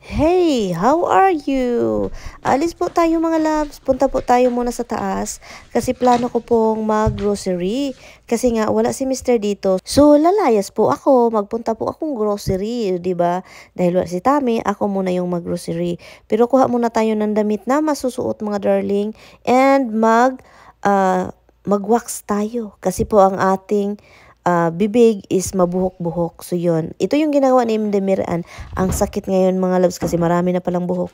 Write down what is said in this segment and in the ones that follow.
Hey, how are you? Alis po tayo mga loves. Punta po tayo muna sa taas kasi plano ko pong mag-grocery. Kasi nga wala si Mr. dito. So lalayas po ako, magpunta po akong grocery, 'di ba? Dahil wala si Tami, ako muna yung mag-grocery. Pero kuha muna tayo ng damit na masusuot mga darling and mag uh, mag-wax tayo kasi po ang ating uh, bibig is mabuhok-buhok. So, yun. Ito yung ginawa ni Imdemiran. Ang sakit ngayon, mga loves, kasi marami na palang buhok.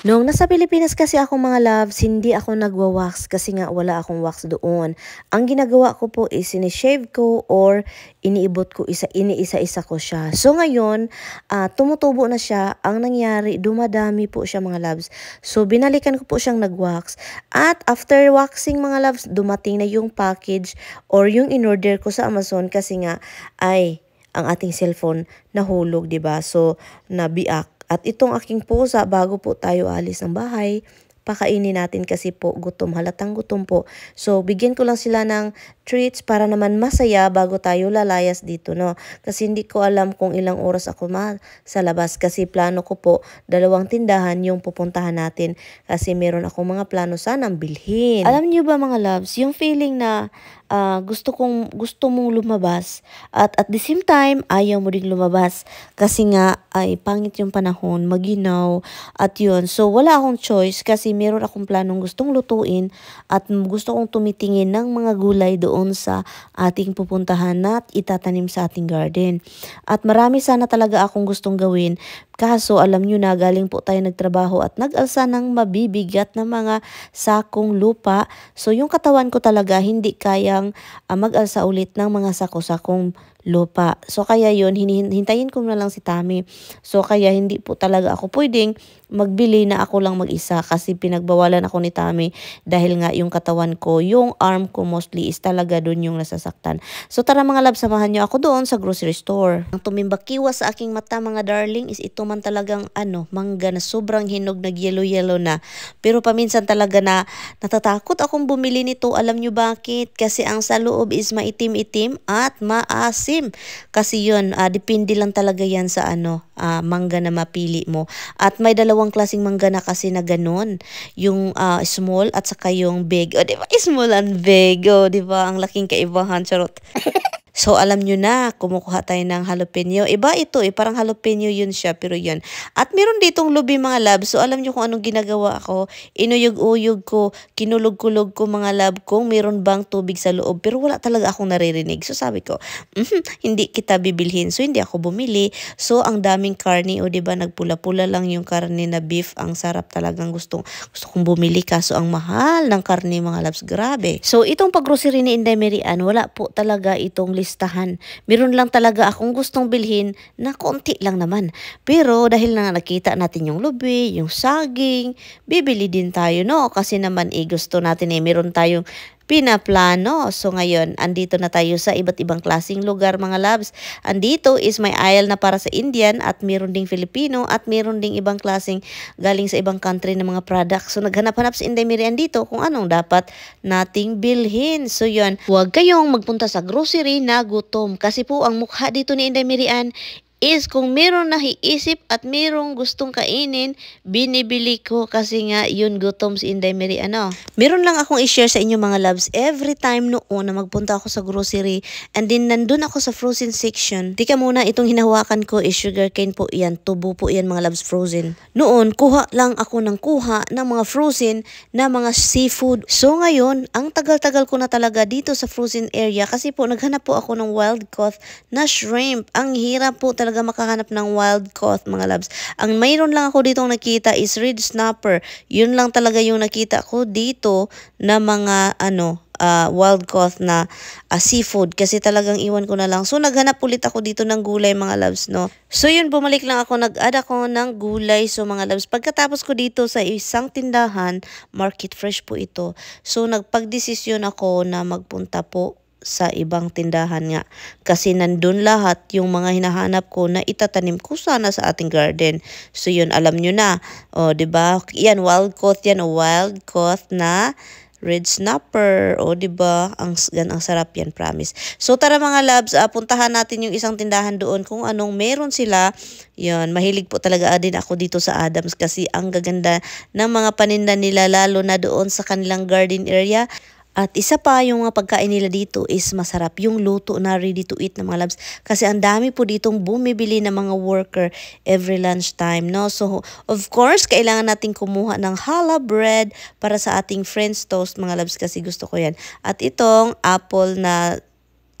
Noong nasa Pilipinas kasi ako mga loves, hindi ako nagwa-wax kasi nga wala akong wax doon. Ang ginagawa ko po is sinishave ko or iniibot ko isa, iniisa-isa ko siya. So ngayon, uh, tumutubo na siya. Ang nangyari, dumadami po siya mga loves. So binalikan ko po siyang nag-wax. At after waxing mga loves, dumating na yung package or yung in-order ko sa Amazon kasi nga, ay, ang ating cellphone nahulog, ba diba? So, nabiak at itong aking pusa, bago po tayo alis ng bahay, pakainin natin kasi po gutom, halatang gutom po. So, bigyan ko lang sila ng treats para naman masaya bago tayo lalayas dito, no? Kasi hindi ko alam kung ilang oras ako ma sa labas kasi plano ko po dalawang tindahan yung pupuntahan natin kasi meron ako mga plano sanang bilhin. Alam niyo ba mga loves, yung feeling na uh, gusto kong gusto mong lumabas at at the same time ayaw mo ding lumabas kasi nga ay pangit yung panahon, maginaw at yun. So wala akong choice kasi meron akong planong gustong lutuin at gusto kong tumitingin ng mga gulay doon sa ating pupuntahan at itatanim sa ating garden. At marami sana talaga akong gustong gawin Kaso alam nyo na galing po tayo nagtrabaho at nagalsa alsa ng mabibigat na mga sakong lupa. So yung katawan ko talaga hindi kaya siyang uh, ah, mag-alsa ulit ng mga sako-sakong lupa. So kaya yun, hinihintayin ko na lang si Tami. So kaya hindi po talaga ako pwedeng magbili na ako lang mag-isa kasi pinagbawalan ako ni Tami dahil nga yung katawan ko, yung arm ko mostly is talaga doon yung nasasaktan. So tara mga love, samahan nyo ako doon sa grocery store. Ang tumimbakiwa sa aking mata mga darling is ito man talagang ano, mangga na sobrang hinog, nag yellow yellow na. Pero paminsan talaga na natatakot akong bumili nito. Alam nyo bakit? Kasi ang sa loob is maitim-itim at maasim asim. Kasi yun, uh, depende lang talaga yan sa ano, uh, mangga na mapili mo. At may dalawang klasing mangga na kasi na ganun. Yung uh, small at saka yung big. O, oh, di ba? Small and big. O, oh, di ba? Ang laking kaibahan. Charot. So, alam nyo na, kumukuha tayo ng jalapeno. Iba ito, eh, parang jalapeno yun siya, pero yun. At meron ditong lubi mga lab, so alam nyo kung anong ginagawa ako. Inuyog-uyog ko, kinulog-kulog ko mga lab kung meron bang tubig sa loob, pero wala talaga akong naririnig. So, sabi ko, mm -hmm, hindi kita bibilhin. So, hindi ako bumili. So, ang daming karne, o ba diba, nagpula-pula lang yung karne na beef. Ang sarap talagang gustong, gusto kong bumili, kaso ang mahal ng karne mga labs, grabe. So, itong pag-grocery ni Inday Merian, wala po talaga itong list listahan. Meron lang talaga akong gustong bilhin na konti lang naman. Pero dahil na nakita natin yung lubi, yung saging, bibili din tayo no? Kasi naman eh gusto natin eh meron tayong pinaplano. So ngayon, andito na tayo sa iba't ibang klasing lugar mga loves. Andito is may aisle na para sa Indian at meron ding Filipino at meron ding ibang klasing galing sa ibang country ng mga products. So naghanap-hanap si Inday Miriam dito kung anong dapat nating bilhin. So yun, huwag kayong magpunta sa grocery na gutom kasi po ang mukha dito ni Inday is kung merong nahiisip at merong gustong kainin, binibili ko kasi nga yun gutoms in Mary ano. Meron lang akong i-share sa inyo mga loves. Every time noon na magpunta ako sa grocery and then nandun ako sa frozen section, di ka muna itong hinahawakan ko is sugar cane po yan, tubo po yan mga loves frozen. Noon, kuha lang ako ng kuha ng mga frozen na mga seafood. So ngayon, ang tagal-tagal ko na talaga dito sa frozen area kasi po naghanap po ako ng wild caught na shrimp. Ang hirap po talaga talaga makahanap ng wild caught mga loves. Ang mayroon lang ako dito nakita is red snapper. Yun lang talaga yung nakita ko dito na mga ano, uh, wild caught na uh, seafood kasi talagang iwan ko na lang. So naghanap ulit ako dito ng gulay mga loves no. So yun bumalik lang ako nag-add ako ng gulay so mga loves. Pagkatapos ko dito sa isang tindahan, market fresh po ito. So nagpagdesisyon ako na magpunta po sa ibang tindahan nga. Kasi nandun lahat yung mga hinahanap ko na itatanim ko sana sa ating garden. So yun, alam nyo na. O, ba diba? Yan, wild caught yan. O, wild caught na red snapper. O, ba diba? Ang, gan, ang sarap yan, promise. So tara mga labs, uh, ah, puntahan natin yung isang tindahan doon kung anong meron sila. Yun, mahilig po talaga ah, din ako dito sa Adams kasi ang gaganda ng mga paninda nila lalo na doon sa kanilang garden area. At isa pa yung mga pagkain nila dito is masarap yung luto na ready to eat ng mga labs. Kasi ang dami po ditong bumibili ng mga worker every lunchtime. No? So of course, kailangan natin kumuha ng hala bread para sa ating French toast mga labs kasi gusto ko yan. At itong apple na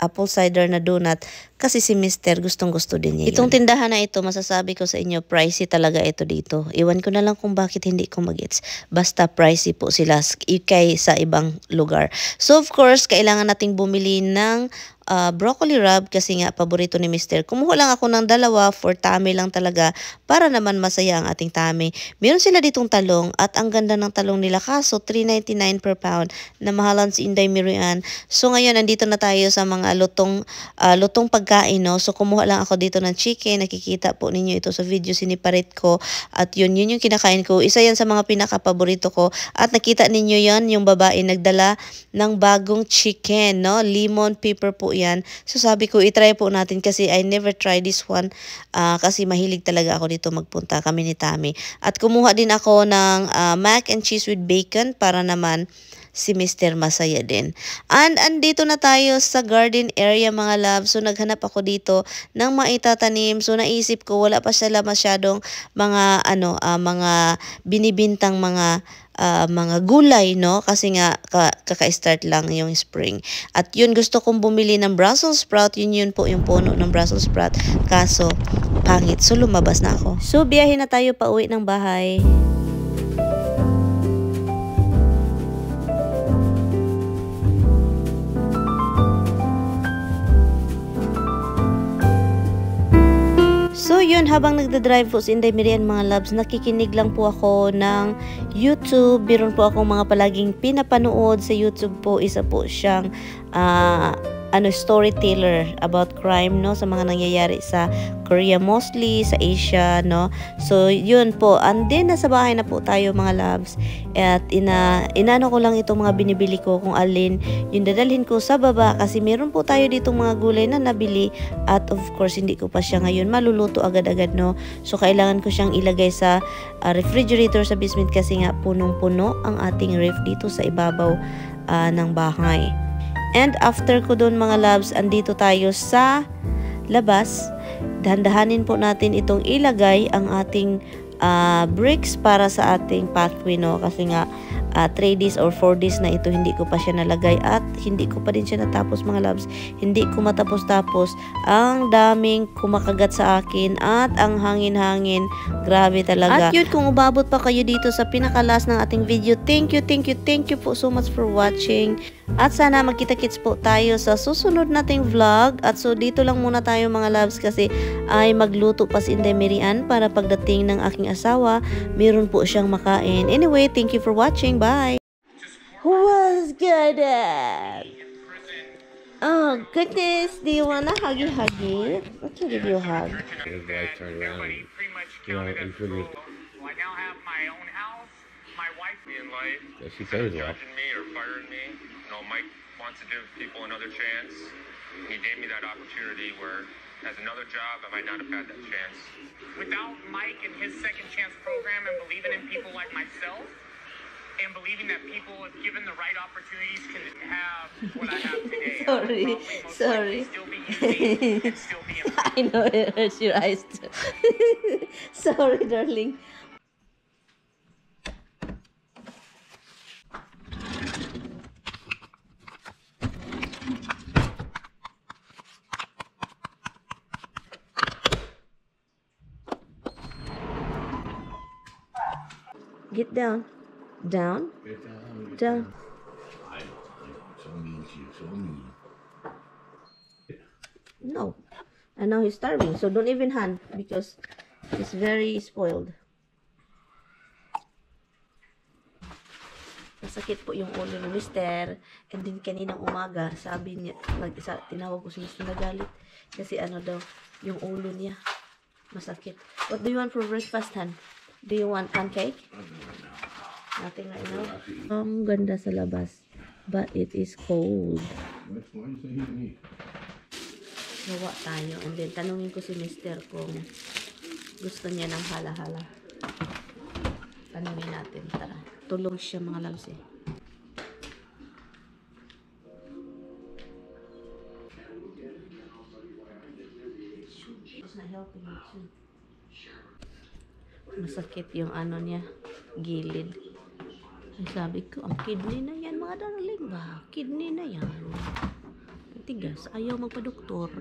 apple cider na donut kasi si Mister gustong gusto din niya Itong yun. tindahan na ito, masasabi ko sa inyo, pricey talaga ito dito. Iwan ko na lang kung bakit hindi ko magets. Basta pricey po sila kay sa ibang lugar. So of course, kailangan nating bumili ng uh, broccoli rub kasi nga paborito ni Mr. Kumuha lang ako ng dalawa for tummy lang talaga para naman masaya ang ating tummy. Meron sila ditong talong at ang ganda ng talong nila kaso 3.99 per pound na mahalan si Inday Mirian. So ngayon nandito na tayo sa mga lutong uh, lutong pag pagkain, no? So, kumuha lang ako dito ng chicken. Nakikita po ninyo ito sa video, siniparit ko. At yun, yun yung kinakain ko. Isa yan sa mga pinakapaborito ko. At nakita ninyo yan, yung babae nagdala ng bagong chicken, no? Lemon pepper po yan. So, sabi ko, itry po natin kasi I never try this one. Uh, kasi mahilig talaga ako dito magpunta kami ni Tami. At kumuha din ako ng uh, mac and cheese with bacon para naman si Mr. Masaya din. And andito na tayo sa garden area mga love. So naghanap ako dito ng maitatanim. So naisip ko wala pa sila masyadong mga ano uh, mga binibintang mga uh, mga gulay, no? Kasi nga, ka, kaka-start lang yung spring. At yun, gusto kong bumili ng Brussels sprout. Yun yun po yung puno ng Brussels sprout. Kaso, pangit. So, lumabas na ako. So, biyahe na tayo pa uwi ng bahay. So yun, habang nagda-drive po si Inday Mirian mga loves, nakikinig lang po ako ng YouTube. Meron po akong mga palaging pinapanood sa YouTube po. Isa po siyang uh, ano storyteller about crime no sa mga nangyayari sa Korea mostly sa Asia no so yun po and then nasa bahay na po tayo mga loves at ina inano ko lang itong mga binibili ko kung alin yung dadalhin ko sa baba kasi meron po tayo ditong mga gulay na nabili at of course hindi ko pa siya ngayon maluluto agad-agad no so kailangan ko siyang ilagay sa uh, refrigerator sa basement kasi nga punong-puno ang ating ref dito sa ibabaw uh, ng bahay And after ko doon mga loves, andito tayo sa labas. Dahan-dahanin po natin itong ilagay ang ating uh, bricks para sa ating pathway no kasi nga uh, ah, 3 days or 4 days na ito hindi ko pa siya nalagay at hindi ko pa rin siya natapos mga loves. Hindi ko matapos-tapos. Ang daming kumakagat sa akin at ang hangin-hangin. Grabe talaga. At yun, kung umabot pa kayo dito sa pinakalas ng ating video, thank you, thank you, thank you po so much for watching. At sana magkita-kits po tayo sa susunod nating vlog. At so dito lang muna tayo mga loves kasi ay magluto pa si Inday para pagdating ng aking asawa, meron po siyang makain. Anyway, thank you for watching. Bye! was good? Oh goodness, do you wanna huggy huggy? I can give you a hug? I now have my own house, my wife in life. Yeah, she said judging me or firing me. You know, Mike wants to give people another chance. He gave me that opportunity where as another job, I might not have had that chance. Without Mike and his second chance program and believing in people like myself, and believing that people, if given the right opportunities, can have what I have today. sorry, sorry. Still be still be I know it hurts your eyes. too. sorry, darling. Get down. Down? Down. No. And now he's starving. So don't even hunt because he's very spoiled. Masakit po yung ulo ni Mister. And then kanina umaga, sabi niya, nag, sa, tinawag ko si Mister na Kasi ano daw, yung ulo niya. Masakit. What do you want for breakfast, Han? Do you want pancake? I don't know. Natin na ino. Ang um, ganda sa labas. But it is cold. Gawa tayo. And then, tanungin ko si mister kung gusto niya ng halahala. Tanungin natin. Tara. Tulong siya mga loves eh. Masakit yung ano niya, gilid. Sabi ko, ang kidney na yan mga darling ba? Kidney na yan. Tigas, ayaw magpa-doktor.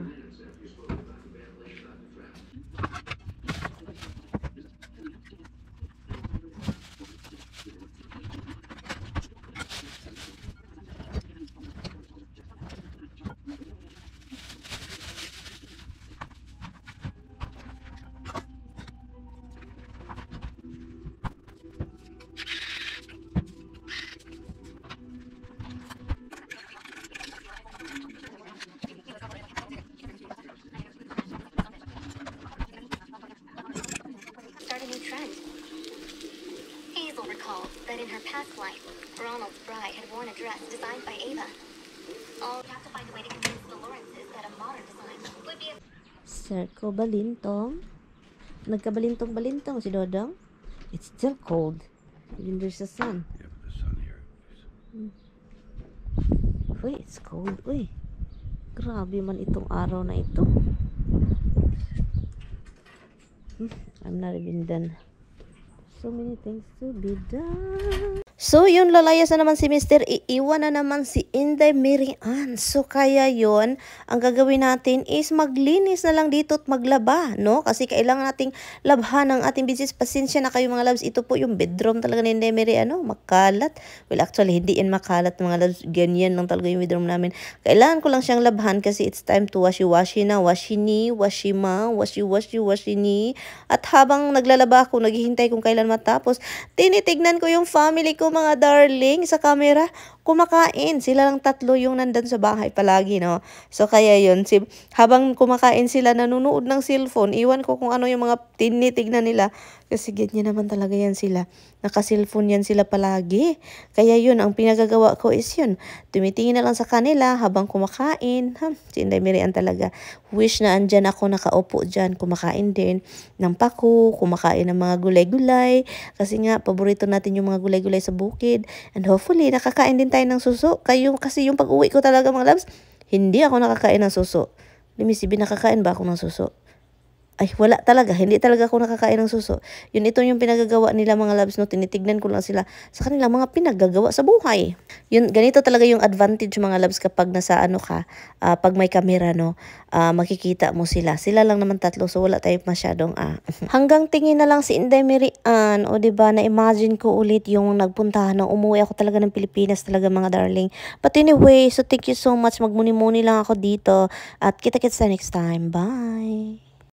Circo Balintong. Nagkabalintong-balintong si Dodong. It's still cold. Even there's a sun. Yeah, but the sun here. Hmm. Uy, it's cold. Uy. Grabe man itong araw na ito. Hmm, I'm not even done so many things to be done. So, yun, lalayas na naman si Mr. Iiwan na naman si Inday Mary So, kaya yon ang gagawin natin is maglinis na lang dito at maglaba, no? Kasi kailangan nating labhan ang ating business. Pasensya na kayo mga loves. Ito po yung bedroom talaga ni Inday Mary, ano? Makalat. Well, actually, hindi yan makalat mga loves. Ganyan lang talaga yung bedroom namin. Kailangan ko lang siyang labhan kasi it's time to washi-washi na. Washi ni, washi ma, washi-washi, washi ni. At habang naglalaba ako, naghihintay kung kailan matapos. Tinitignan ko yung family ko mga darling sa camera kumakain. Sila lang tatlo yung nandan sa bahay palagi, no? So, kaya yun, si, habang kumakain sila, nanonood ng cellphone, iwan ko kung ano yung mga tinitignan nila. Kasi ganyan naman talaga yan sila. Naka-cellphone yan sila palagi. Kaya yun, ang pinagagawa ko is yun. Tumitingin na lang sa kanila habang kumakain. Ha, hmm, si Inday Miriam talaga. Wish na andyan ako nakaupo dyan. Kumakain din ng paku, kumakain ng mga gulay-gulay. Kasi nga, paborito natin yung mga gulay-gulay sa bukid. And hopefully, nakakain din tayo tayo ng suso. Kayo, kasi yung pag-uwi ko talaga mga loves, hindi ako nakakain ng suso. Let me see, nakakain ba ako ng suso? ay wala talaga, hindi talaga ako nakakain ng suso. Yun, ito yung pinagagawa nila mga labs, no? Tinitignan ko lang sila sa kanilang mga pinagagawa sa buhay. Yun, ganito talaga yung advantage mga labs kapag nasa ano ka, uh, pag may camera, no? Uh, makikita mo sila. Sila lang naman tatlo, so wala tayo masyadong, ah. Hanggang tingin na lang si Inday Mary Ann, o ba na-imagine ko ulit yung nagpuntahan ng umuwi ako talaga ng Pilipinas talaga mga darling. But anyway, so thank you so much. Magmuni-muni lang ako dito. At kita-kits sa next time. Bye!